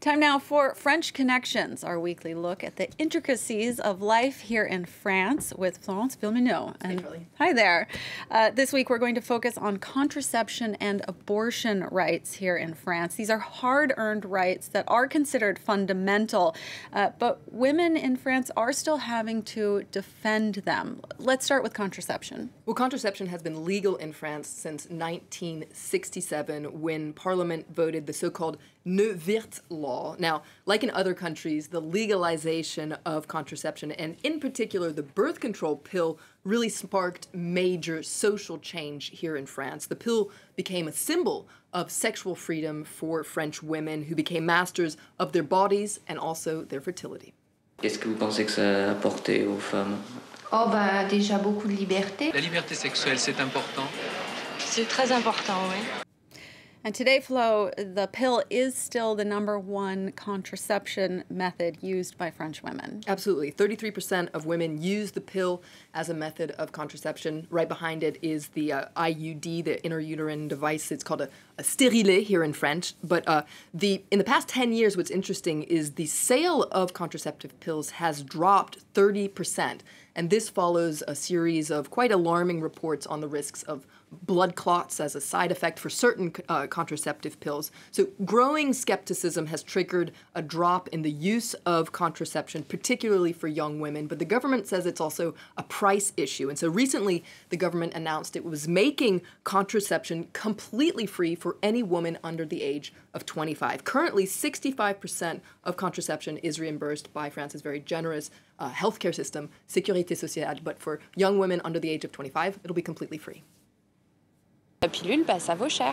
Time now for French Connections, our weekly look at the intricacies of life here in France with Florence Villemino. And hey, hi there. Uh, this week we're going to focus on contraception and abortion rights here in France. These are hard-earned rights that are considered fundamental, uh, but women in France are still having to defend them. Let's start with contraception. Well, contraception has been legal in France since 1967 when Parliament voted the so-called Ne Verte law wall. Now, like in other countries, the legalization of contraception, and in particular the birth control pill, really sparked major social change here in France. The pill became a symbol of sexual freedom for French women who became masters of their bodies and also their fertility. Qu'est-ce que vous pensez que ça a apporté aux femmes Oh bah déjà beaucoup de liberté. La liberté sexuelle, c'est important. C'est très important, oui. And today, Flo, the pill is still the number one contraception method used by French women. Absolutely. 33% of women use the pill as a method of contraception. Right behind it is the uh, IUD, the interuterine device. It's called a, a stérilet here in French. But uh, the in the past 10 years, what's interesting is the sale of contraceptive pills has dropped 30%. And this follows a series of quite alarming reports on the risks of blood clots as a side effect for certain uh, contraceptive pills. So, growing skepticism has triggered a drop in the use of contraception, particularly for young women. But the government says it's also a price issue. And so, recently, the government announced it was making contraception completely free for any woman under the age of 25. Currently, 65% of contraception is reimbursed by France's very generous uh, healthcare system, Sécurité Sociale. But for young women under the age of 25, it'll be completely free. La pilule, bah, ça vaut cher.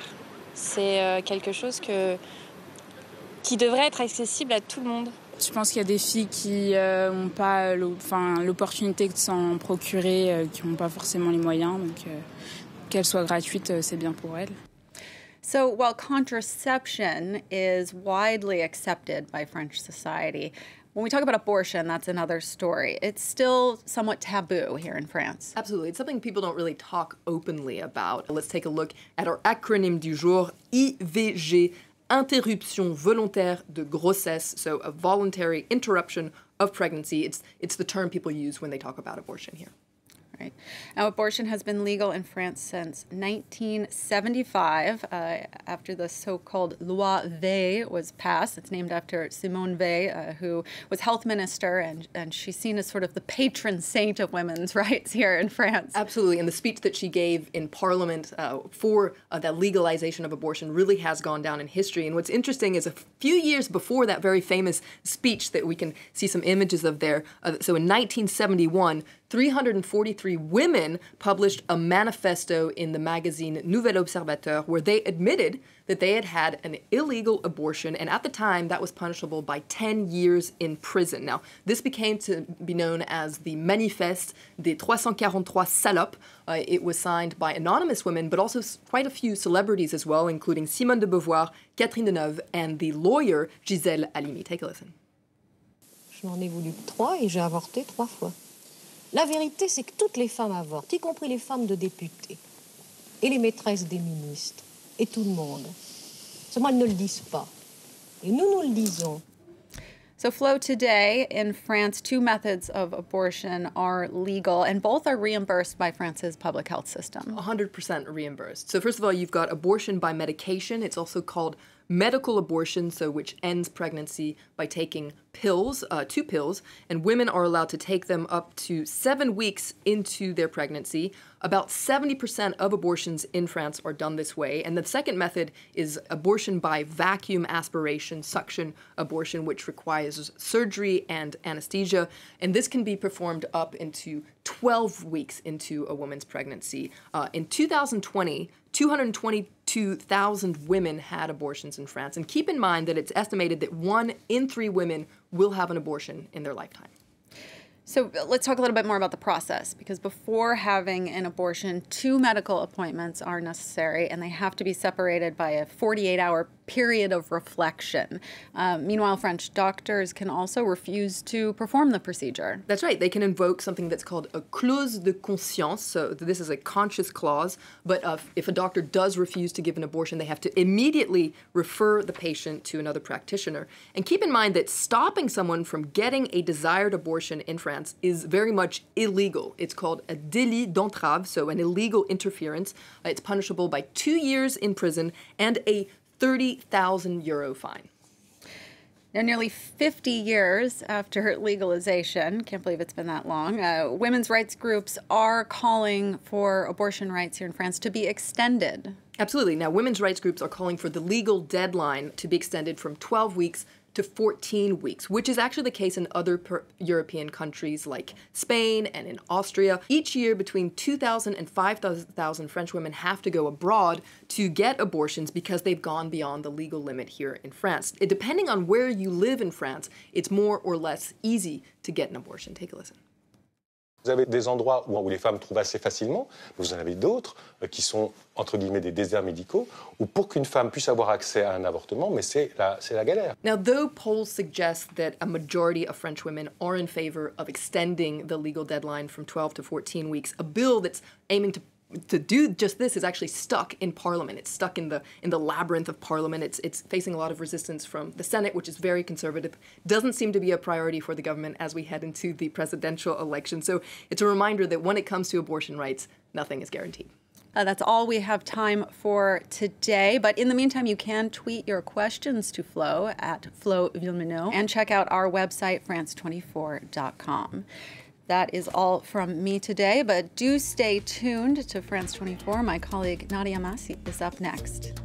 C'est euh, quelque chose que, qui devrait être accessible à tout le monde. Je pense qu'il y a des filles qui n'ont euh, pas l'opportunité de s'en procurer, euh, qui n'ont pas forcément les moyens. Donc, qu'elle soit gratuite, c'est bien pour elles. So, while contraception is widely accepted by French society, when we talk about abortion, that's another story. It's still somewhat taboo here in France. Absolutely. It's something people don't really talk openly about. Let's take a look at our acronym du jour, IVG, interruption volontaire de grossesse, so a voluntary interruption of pregnancy. It's, it's the term people use when they talk about abortion here right? Now, abortion has been legal in France since 1975, uh, after the so-called Loi Veil was passed. It's named after Simone Veil, uh, who was health minister, and, and she's seen as sort of the patron saint of women's rights here in France. Absolutely, and the speech that she gave in Parliament uh, for uh, that legalization of abortion really has gone down in history. And what's interesting is a few years before that very famous speech that we can see some images of there. Uh, so in 1971, 343 women published a manifesto in the magazine Nouvel Observateur where they admitted that they had had an illegal abortion, and at the time that was punishable by 10 years in prison. Now, this became to be known as the Manifeste des 343 Salopes. Uh, it was signed by anonymous women, but also quite a few celebrities as well, including Simone de Beauvoir, Catherine Deneuve, and the lawyer Gisèle Halimi. Take a listen. Je m'en ai voulu trois et j'ai avorté trois fois. La vérité, c'est que toutes les femmes avortent, y compris les femmes de députés et les maîtresses des ministres et tout le monde. Seulement, elles ne le disent pas. Et nous, nous le disons. So, Flo, today in France, two methods of abortion are legal, and both are reimbursed by France's public health system. 100% reimbursed. So, first of all, you've got abortion by medication. It's also called medical abortion, so which ends pregnancy by taking pills, uh, two pills, and women are allowed to take them up to seven weeks into their pregnancy. About 70% of abortions in France are done this way. And the second method is abortion by vacuum aspiration, suction abortion, which requires surgery and anesthesia. And this can be performed up into 12 weeks into a woman's pregnancy. Uh, in 2020, 220 2,000 women had abortions in France. And keep in mind that it's estimated that one in three women will have an abortion in their lifetime. So uh, let's talk a little bit more about the process because before having an abortion, two medical appointments are necessary and they have to be separated by a 48 hour period of reflection. Um, meanwhile, French doctors can also refuse to perform the procedure. That's right. They can invoke something that's called a clause de conscience. So this is a conscious clause. But uh, if a doctor does refuse to give an abortion, they have to immediately refer the patient to another practitioner. And keep in mind that stopping someone from getting a desired abortion in France France is very much illegal. It's called a délit d'entrave, so an illegal interference. Uh, it's punishable by two years in prison and a 30,000 euro fine. Now, nearly 50 years after legalization, can't believe it's been that long, uh, women's rights groups are calling for abortion rights here in France to be extended. Absolutely. Now, women's rights groups are calling for the legal deadline to be extended from 12 weeks to 14 weeks, which is actually the case in other European countries like Spain and in Austria. Each year, between 2,000 and 5,000 French women have to go abroad to get abortions because they've gone beyond the legal limit here in France. It, depending on where you live in France, it's more or less easy to get an abortion. Take a listen. Vous avez des endroits où, les femmes trouvent assez facilement, vous en avez d'autres euh, qui sont, entre guillemets, des déserts médicaux, où pour qu'une femme puisse avoir accès à un avortement, mais c'est la, c'est la galère. Now, though polls suggest that a majority of French women are in favor of extending the legal deadline from 12 to 14 weeks, a bill that's aiming to to do just this is actually stuck in Parliament. It's stuck in the in the labyrinth of Parliament. It's it's facing a lot of resistance from the Senate, which is very conservative. Doesn't seem to be a priority for the government as we head into the presidential election. So it's a reminder that when it comes to abortion rights, nothing is guaranteed. Uh, that's all we have time for today. But in the meantime, you can tweet your questions to Flo at Flo Vilminot and check out our website, france24.com. That is all from me today, but do stay tuned to France 24. My colleague Nadia Masi is up next.